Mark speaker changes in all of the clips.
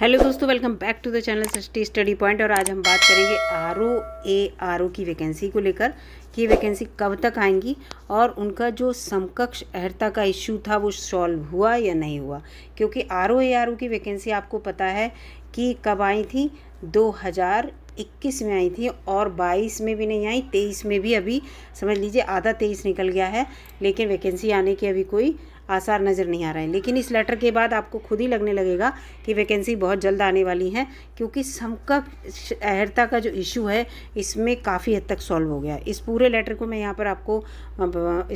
Speaker 1: hello दोस्तों welcome back to the channel Srishti study point और आज हम बात करेंगे R O A R O की वैकेंसी को लेकर कि वैकेंसी कब तक आएंगी और उनका जो समकक्ष अहर्ता का इश्यू था वो सॉल्व हुआ या नहीं हुआ क्योंकि R O A R O की वैकेंसी आपको पता है कि कब आई थी 2021 में आई थी और 22 में भी नहीं आई 23 में भी अभी समझ लीजिए आधा 23 निकल गया है लेकिन वैकेंसी आने की अभी कोई आसार नज़र नहीं आ रहे हैं लेकिन इस लेटर के बाद आपको खुद ही लगने लगेगा कि वैकेंसी बहुत जल्द आने वाली है क्योंकि समकक्ष अहरता का जो इशू है इसमें काफ़ी हद तक सॉल्व हो गया इस पूरे लेटर को मैं यहाँ पर आपको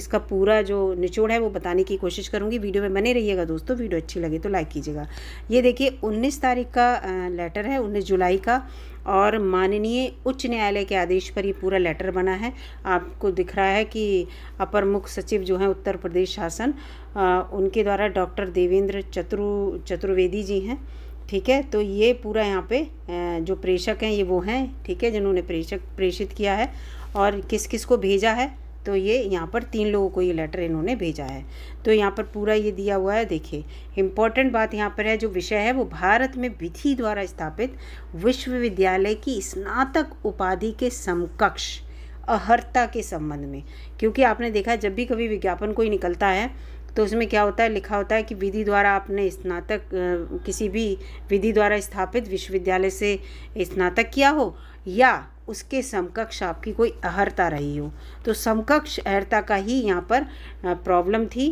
Speaker 1: इसका पूरा जो निचोड़ है वो बताने की कोशिश करूँगी वीडियो में बने रहिएगा दोस्तों वीडियो अच्छी लगे तो लाइक कीजिएगा ये देखिए उन्नीस तारीख का लेटर है उन्नीस जुलाई का और माननीय उच्च न्यायालय के आदेश पर ये पूरा लेटर बना है आपको दिख रहा है कि अपर मुख्य सचिव जो हैं उत्तर प्रदेश शासन उनके द्वारा डॉक्टर देवेंद्र चतुर चतुर्वेदी जी हैं ठीक है तो ये पूरा यहाँ पे जो प्रेषक हैं ये वो हैं ठीक है जिन्होंने प्रेषक प्रेषित किया है और किस किस को भेजा है तो ये यहाँ पर तीन लोगों को ये लेटर इन्होंने भेजा है तो यहाँ पर पूरा ये दिया हुआ है देखिए इम्पॉर्टेंट बात यहाँ पर है जो विषय है वो भारत में विधि द्वारा स्थापित विश्वविद्यालय की स्नातक उपाधि के समकक्ष अहर्ता के संबंध में क्योंकि आपने देखा जब भी कभी विज्ञापन कोई निकलता है तो उसमें क्या होता है लिखा होता है कि विधि द्वारा आपने स्नातक किसी भी विधि द्वारा स्थापित विश्वविद्यालय से स्नातक किया हो या उसके समकक्ष आपकी कोई अहर्ता रही हो तो समकक्ष अहर्ता का ही यहाँ पर प्रॉब्लम थी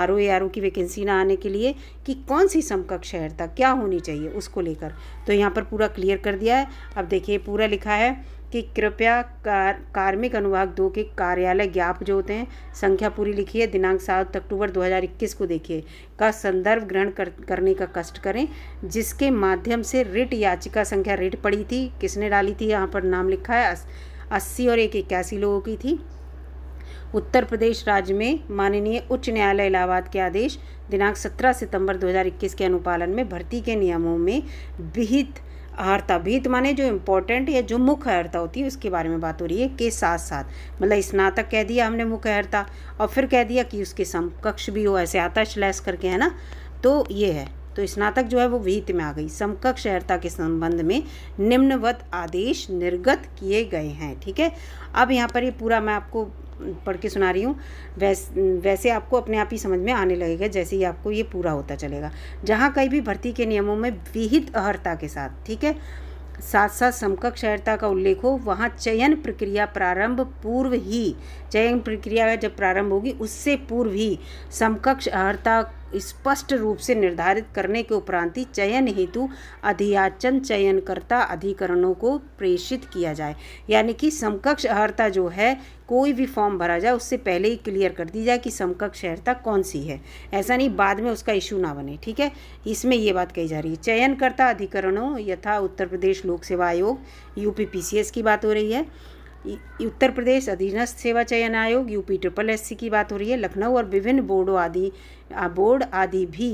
Speaker 1: R O A R O की वैकेंसी ना आने के लिए कि कौन सी समकक्ष अहर्ता क्या होनी चाहिए उसको लेकर तो यहाँ पर पूरा क्लियर कर दिया है अब देखिए पूरा लिखा है कि कृपया कार कार्मिक अनुभाग दो के कार्यालय ज्ञाप जो होते हैं संख्या पूरी लिखी है दिनांक सात अक्टूबर 2021 को देखिए का संदर्भ ग्रहण कर, करने का कष्ट करें जिसके माध्यम से रिट याचिका संख्या रिट पड़ी थी किसने डाली थी यहाँ पर नाम लिखा है अस्सी और एक इक्यासी लोगों की थी उत्तर प्रदेश राज्य में माननीय उच्च न्यायालय इलाहाबाद के आदेश दिनांक 17 सितंबर 2021 के अनुपालन में भर्ती के नियमों में विहित अर्हता भीत माने जो इम्पोर्टेंट या जो मुख्य अर्हता होती है उसके बारे में बात हो रही है के साथ साथ मतलब स्नातक कह दिया हमने मुख्य अर्हता और फिर कह दिया कि उसके समकक्ष भी हो ऐसे आता श्लैस करके है ना तो ये है तो स्नातक जो है वो भीत में आ गई समकक्ष अर्हता के संबंध में निम्नवत आदेश निर्गत किए गए हैं ठीक है अब यहाँ पर ये पूरा मैं आपको पढ़ के सुना रही हूँ वैस वैसे आपको अपने आप ही समझ में आने लगेगा जैसे ही आपको ये पूरा होता चलेगा जहाँ कहीं भी भर्ती के नियमों में विहित अहर्ता के साथ ठीक है साथ साथ समकक्ष अहर्ता का उल्लेख हो वहाँ चयन प्रक्रिया प्रारंभ पूर्व ही चयन प्रक्रिया जब प्रारंभ होगी उससे पूर्व ही समकक्ष अहर्ता स्पष्ट रूप से निर्धारित करने के उपरांत ही चयन हेतु अधियाचन चयनकर्ता अधिकरणों को प्रेषित किया जाए यानी कि समकक्ष अहर्ता जो है कोई भी फॉर्म भरा जाए उससे पहले ही क्लियर कर दी जाए कि समकक्ष अहर्ता कौन सी है ऐसा नहीं बाद में उसका इशू ना बने ठीक है इसमें ये बात कही जा रही है चयनकर्ता अधिकरणों यथा उत्तर प्रदेश लोक सेवा आयोग यू की बात हो रही है उत्तर प्रदेश अधीनस्थ सेवा चयन आयोग यूपी ट्रिपल एस की बात हो रही है लखनऊ और विभिन्न बोर्डों आदि बोर्ड आदि भी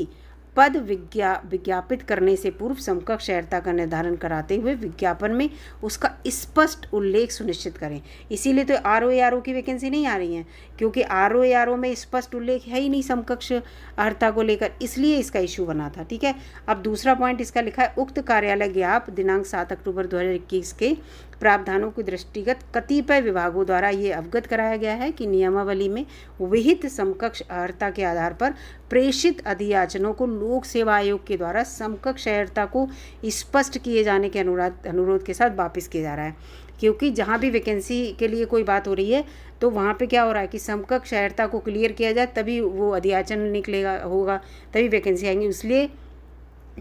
Speaker 1: पद विज्ञा विज्ञापित करने से पूर्व समकक्ष शहरता का निर्धारण कराते हुए विज्ञापन में उसका स्पष्ट उल्लेख सुनिश्चित करें इसीलिए तो आर ओ आर ओ की वैकेंसी नहीं आ रही है क्योंकि आर ओ आर ओ में स्पष्ट उल्लेख है ही नहीं समकक्ष अर्ता को लेकर इसलिए इसका इशू बना था ठीक है अब दूसरा पॉइंट इसका लिखा है उक्त कार्यालय ज्ञाप दिनांक सात अक्टूबर दो के प्रावधानों के दृष्टिगत कतिपय विभागों द्वारा ये अवगत कराया गया है कि नियमावली में विहित समकक्ष अहर्ता के आधार पर प्रेषित अधियाचनों को लोक सेवा आयोग के द्वारा समकक्ष शहरता को स्पष्ट किए जाने के अनुराध अनुरोध के साथ वापस किया जा रहा है क्योंकि जहाँ भी वैकेंसी के लिए कोई बात हो रही है तो वहाँ पे क्या हो रहा है कि समकक्ष शहरता को क्लियर किया जाए तभी वो अधियाचन निकलेगा होगा तभी वैकेंसी आएंगी इसलिए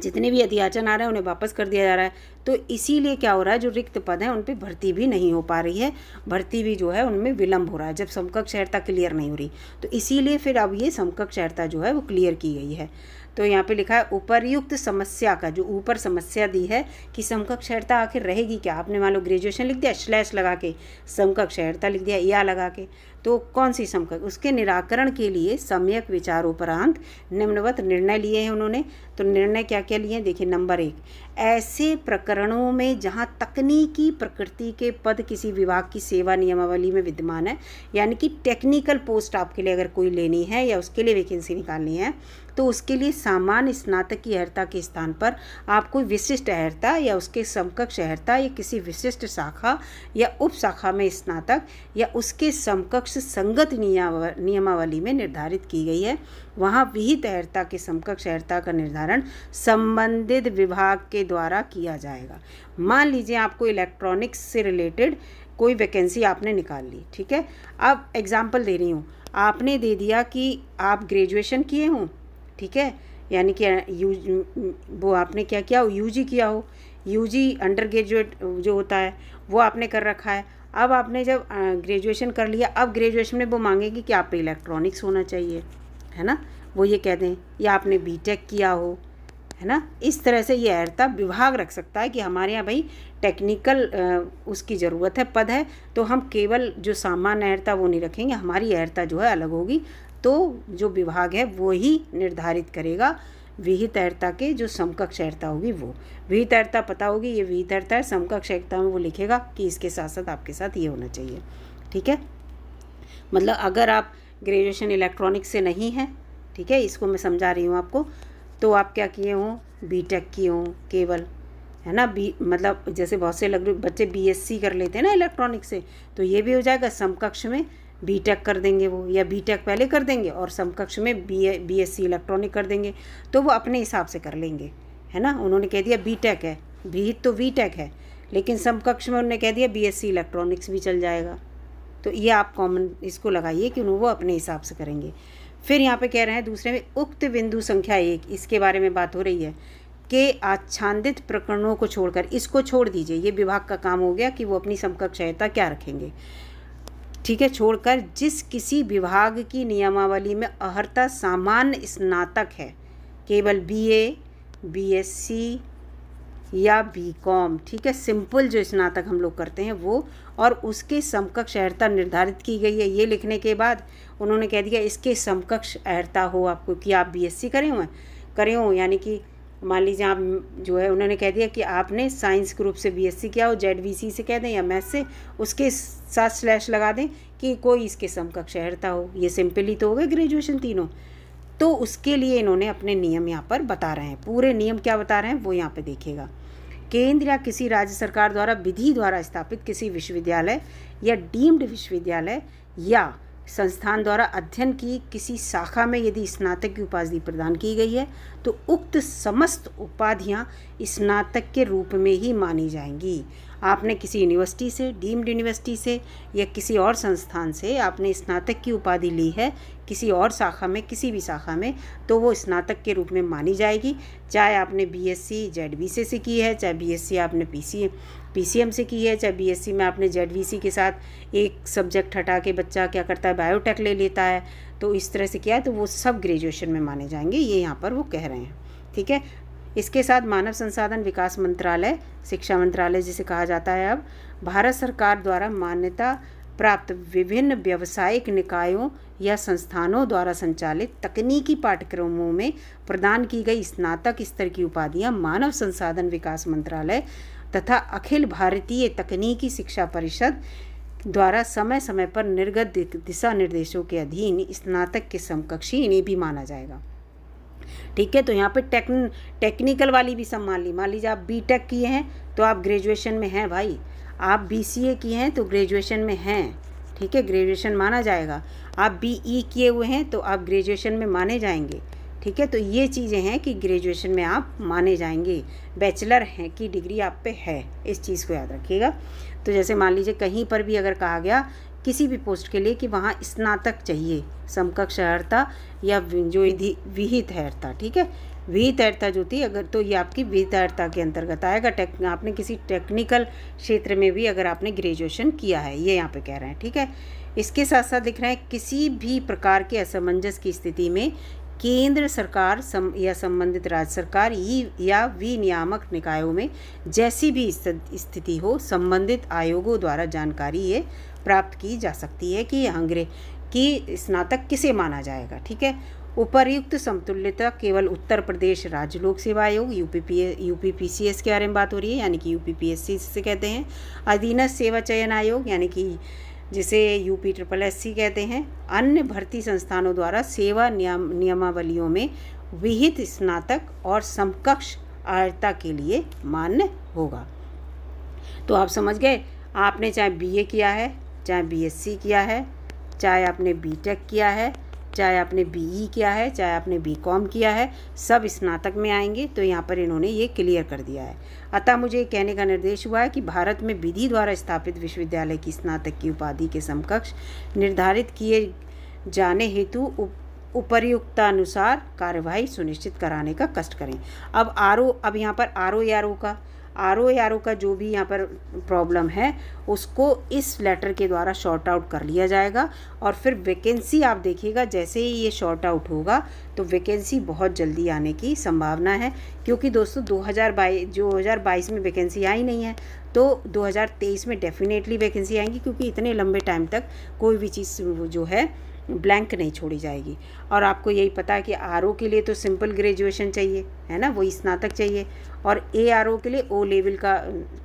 Speaker 1: जितने भी अतियाचन आ रहे हैं उन्हें वापस कर दिया जा रहा है तो इसीलिए क्या हो रहा है जो रिक्त पद हैं उन पर भर्ती भी नहीं हो पा रही है भर्ती भी जो है उनमें विलंब हो रहा है जब समकक्ष शहरता क्लियर नहीं हो रही तो इसीलिए फिर अब ये समकक्ष शहरता जो है वो क्लियर की गई है तो यहाँ पे लिखा है उपरयुक्त समस्या का जो ऊपर समस्या दी है कि समकक्ष शहरता आखिर रहेगी क्या आपने मान लो ग्रेजुएशन लिख दिया स्लैश लगा के समकक्ष शहरता लिख दिया या लगा के तो कौन सी समकक्ष उसके निराकरण के लिए सम्यक विचारोपरांत निम्नवत निर्णय लिए हैं उन्होंने तो निर्णय क्या क्या लिए देखिए नंबर एक ऐसे प्रकरणों में जहाँ तकनीकी प्रकृति के पद किसी विभाग की सेवा नियमावली में विद्यमान है यानी कि टेक्निकल पोस्ट आपके लिए अगर कोई लेनी है या उसके लिए वैकेंसी निकालनी है तो उसके लिए सामान्य स्नातक की अहर्ता के स्थान पर आप कोई विशिष्ट अहर्ता या उसके समकक्ष अहर्ता या किसी विशिष्ट शाखा या उप शाखा में स्नातक या उसके समकक्ष संगत नियमावली में निर्धारित की गई है वहाँ विहित अहर्ता के समकक्ष अहर्ता का निर्धारण संबंधित विभाग के द्वारा किया जाएगा मान लीजिए आपको इलेक्ट्रॉनिक्स से रिलेटेड कोई वैकेंसी आपने निकाल ली ठीक है अब एग्ज़ाम्पल दे रही हूँ आपने दे दिया कि आप ग्रेजुएशन किए हों ठीक है यानी कि यू वो आपने क्या किया हो यू किया हो जी अंडर ग्रेजुएट जो होता है वो आपने कर रखा है अब आपने जब ग्रेजुएशन कर लिया अब ग्रेजुएशन में वो मांगेगी कि आप इलेक्ट्रॉनिक्स होना चाहिए है ना वो ये कह दें या आपने बीटेक किया हो है ना इस तरह से ये अहर्ता विभाग रख सकता है कि हमारे यहाँ भाई टेक्निकल उसकी ज़रूरत है पद है तो हम केवल जो सामान्य अहर्ता वो नहीं रखेंगे हमारी अहर्ता जो है अलग होगी तो जो विभाग है वो ही निर्धारित करेगा विहित अहर्ता के जो समकक्ष अहर्ता होगी वो विहित अहर्ता पता होगी ये विहित अहर्ता है समकक्ष अहर्ता में वो लिखेगा कि इसके साथ साथ आपके साथ ये होना चाहिए ठीक है मतलब अगर आप ग्रेजुएशन इलेक्ट्रॉनिक्स से नहीं है ठीक है इसको मैं समझा रही हूँ आपको तो आप क्या किए हों बी टेक किए हों केवल है ना बी मतलब जैसे बहुत से लग बच्चे बीएससी कर लेते हैं ना इलेक्ट्रॉनिक्स से तो ये भी हो जाएगा समकक्ष में बी टेक कर देंगे वो या बी टेक पहले कर देंगे और समकक्ष में B B S C electronic कर देंगे तो वो अपने हिसाब से कर लेंगे है ना उन्होंने कह दिया बी टेक है बीहित तो वी टेक है लेकिन समकक्ष में उन्होंने कह दिया बी एस सी इलेक्ट्रॉनिक्स भी चल जाएगा तो ये आप कॉमन इसको लगाइए कि वो अपने हिसाब से करेंगे फिर यहाँ पे कह रहे हैं दूसरे में उक्त बिंदु संख्या एक इसके बारे में बात हो रही है के आच्छादित प्रकरणों को छोड़कर इसको छोड़ दीजिए ये विभाग का काम हो गया कि वो अपनी समकक्ष क्या रखेंगे ठीक है छोड़कर जिस किसी विभाग की नियमावली में अहर्ता सामान्य स्नातक है केवल बीए, बीएससी, या बी कॉम ठीक है सिंपल जो स्नातक हम लोग करते हैं वो और उसके समकक्ष अहर्ता निर्धारित की गई है ये लिखने के बाद उन्होंने कह दिया इसके समकक्ष अहर्ता हो आपको कि आप बीएससी करें हुए करें हो यानी कि मान लीजिए आप जो है उन्होंने कह दिया कि आपने साइंस ग्रुप से बीएससी किया हो जेड से कह दें या मैथ से उसके साथ स्लैश लगा दें कि कोई इसके समकक्ष अहर्ता हो ये सिंपली तो हो गए ग्रेजुएशन तीनों तो उसके लिए इन्होंने अपने नियम यहाँ पर बता रहे हैं पूरे नियम क्या बता रहे हैं वो यहाँ पे देखेगा केंद्र या किसी राज्य सरकार द्वारा विधि द्वारा स्थापित किसी विश्वविद्यालय या डीम्ड विश्वविद्यालय या संस्थान द्वारा अध्ययन की किसी शाखा में यदि स्नातक की उपाधि प्रदान की गई है तो उक्त समस्त उपाधियाँ स्नातक के रूप में ही मानी जाएंगी आपने किसी यूनिवर्सिटी से डीम्ड यूनिवर्सिटी से या किसी और संस्थान से आपने स्नातक की उपाधि ली है किसी और शाखा में किसी भी शाखा में तो वो स्नातक के रूप में मानी जाएगी चाहे आपने B S C Z B से, से की है चाहे बी एस सी आपने P C P C M से की है चाहे बी एस सी में आपने जेड बी सी के साथ एक सब्जेक्ट हटा के बच्चा क्या करता है बायोटेक ले लेता है तो इस तरह से किया है तो वो सब ग्रेजुएशन में माने जाएंगे ये यहाँ पर वो कह रहे हैं ठीक है इसके साथ मानव संसाधन विकास मंत्रालय शिक्षा मंत्रालय जिसे कहा जाता है अब भारत सरकार द्वारा मान्यता प्राप्त विभिन्न व्यावसायिक निकायों या संस्थानों द्वारा संचालित तकनीकी पाठ्यक्रमों में प्रदान की गई स्नातक स्तर की उपाधियां मानव संसाधन विकास मंत्रालय तथा अखिल भारतीय तकनीकी शिक्षा परिषद द्वारा समय समय पर निर्गत दिशा निर्देशों के अधीन स्नातक के समकक्षी इन्हें भी माना जाएगा ठीक है तो यहाँ पे टेक्न टेक्निकल वाली भी सब मान ली मान लीजिए आप बी टेक किए हैं तो आप ग्रेजुएशन में हैं भाई आप बी सी ए किए हैं तो ग्रेजुएशन में हैं ठीक है ग्रेजुएशन माना जाएगा आप बी ई e किए हुए हैं तो आप ग्रेजुएशन में माने जाएंगे ठीक है तो ये चीज़ें हैं कि ग्रेजुएशन में आप माने जाएंगे बैचलर हैं कि डिग्री आप पे है इस चीज़ को याद रखिएगा तो जैसे मान लीजिए कहीं पर भी अगर कहा गया किसी भी पोस्ट के लिए कि वहाँ स्नातक चाहिए समकक्ष अहर्ता या जो विहित अर्था ठीक है विहित अर्था जो थी अगर तो ये आपकी विहित अर्था के अंतर्गत आएगा टेक आपने किसी टेक्निकल क्षेत्र में भी अगर आपने ग्रेजुएशन किया है ये यहाँ पे कह रहे हैं ठीक है इसके साथ साथ दिख रहा है किसी भी प्रकार के असमंजस की स्थिति में केंद्र सरकार सम, या संबंधित राज्य सरकार ई या विनियामक निकायों में जैसी भी स्थिति हो संबंधित आयोगों द्वारा जानकारी ये प्राप्त की जा सकती है कि अंग्रे की स्नातक किसे माना जाएगा ठीक है उपरयुक्त समतुल्यता केवल उत्तर प्रदेश राज्य लोक सेवा आयोग यू पी पी एस के बारे में बात हो रही है यानी कि यू से कहते हैं अधीनस्थ सेवा चयन आयोग यानी कि जिसे यूपी ट्रिपल एस सी कहते हैं अन्य भर्ती संस्थानों द्वारा सेवा नियम नियमावलियों में विहित स्नातक और समकक्ष अर्हता के लिए मान्य होगा तो आप समझ गए आपने चाहे बीए किया है चाहे बीएससी किया है चाहे आपने बीटेक किया है चाहे आपने बी e किया है चाहे आपने बी किया है सब स्नातक में आएंगे तो यहाँ पर इन्होंने ये क्लियर कर दिया है अतः मुझे कहने का निर्देश हुआ है कि भारत में विधि द्वारा स्थापित विश्वविद्यालय की स्नातक की उपाधि के समकक्ष निर्धारित किए जाने हेतु उप कार्यवाही सुनिश्चित कराने का कष्ट करें अब आर अब यहाँ पर आर ओ का आर ओ आर ओ का जो भी यहाँ पर प्रॉब्लम है उसको इस लेटर के द्वारा शॉर्ट आउट कर लिया जाएगा और फिर वैकेंसी आप देखिएगा जैसे ही ये शॉर्ट आउट होगा तो वैकेंसी बहुत जल्दी आने की संभावना है क्योंकि दोस्तों 2022 जो 2022 में वैकेंसी आई नहीं है तो 2023 में डेफिनेटली वैकेंसी आएंगी क्योंकि इतने लंबे टाइम तक कोई भी चीज़ जो है ब्लैंक नहीं छोड़ी जाएगी और आपको यही पता है कि आर के लिए तो सिंपल ग्रेजुएशन चाहिए है ना वही स्नातक चाहिए और ए आर ओ के लिए ओ लेवल का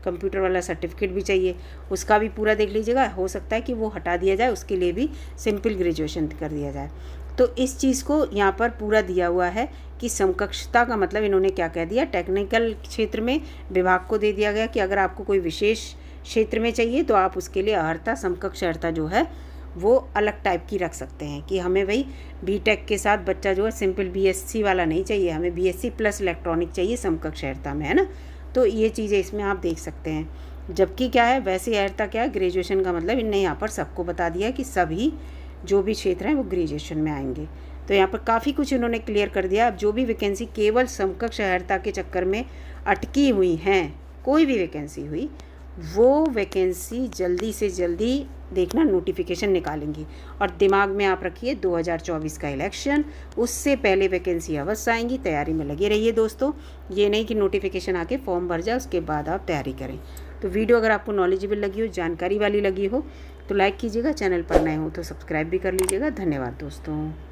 Speaker 1: कंप्यूटर वाला सर्टिफिकेट भी चाहिए उसका भी पूरा देख लीजिएगा हो सकता है कि वो हटा दिया जाए उसके लिए भी सिंपल ग्रेजुएशन कर दिया जाए तो इस चीज़ को यहाँ पर पूरा दिया हुआ है कि समकक्षता का मतलब इन्होंने क्या कह दिया टेक्निकल क्षेत्र में विभाग को दे दिया गया कि अगर आपको कोई विशेष क्षेत्र में चाहिए तो आप उसके लिए अर्हता समकक्ष अर्हता जो है वो अलग टाइप की रख सकते हैं कि हमें भाई बीटेक के साथ बच्चा जो है सिंपल बीएससी वाला नहीं चाहिए हमें बीएससी प्लस इलेक्ट्रॉनिक चाहिए समकक्ष अहरता में है ना तो ये चीज़ें इसमें आप देख सकते हैं जबकि क्या है वैसे अहरता क्या है ग्रेजुएशन का मतलब इनने यहाँ पर सबको बता दिया कि सभी जो भी क्षेत्र हैं वो ग्रेजुएशन में आएंगे तो यहाँ पर काफ़ी कुछ इन्होंने क्लियर कर दिया अब जो भी वैकेंसी केवल समकक्ष अहरता के चक्कर में अटकी हुई हैं कोई भी वैकेंसी हुई वो वैकेंसी जल्दी से जल्दी देखना नोटिफिकेशन निकालेंगी और दिमाग में आप रखिए 2024 का इलेक्शन उससे पहले वैकेंसी अवश्य आएंगी तैयारी में लगे रहिए दोस्तों ये नहीं कि नोटिफिकेशन आके फॉर्म भर जाए उसके बाद आप तैयारी करें तो वीडियो अगर आपको नॉलेजेबल लगी हो जानकारी वाली लगी हो तो लाइक कीजिएगा चैनल पर नए हो तो सब्सक्राइब भी कर लीजिएगा धन्यवाद दोस्तों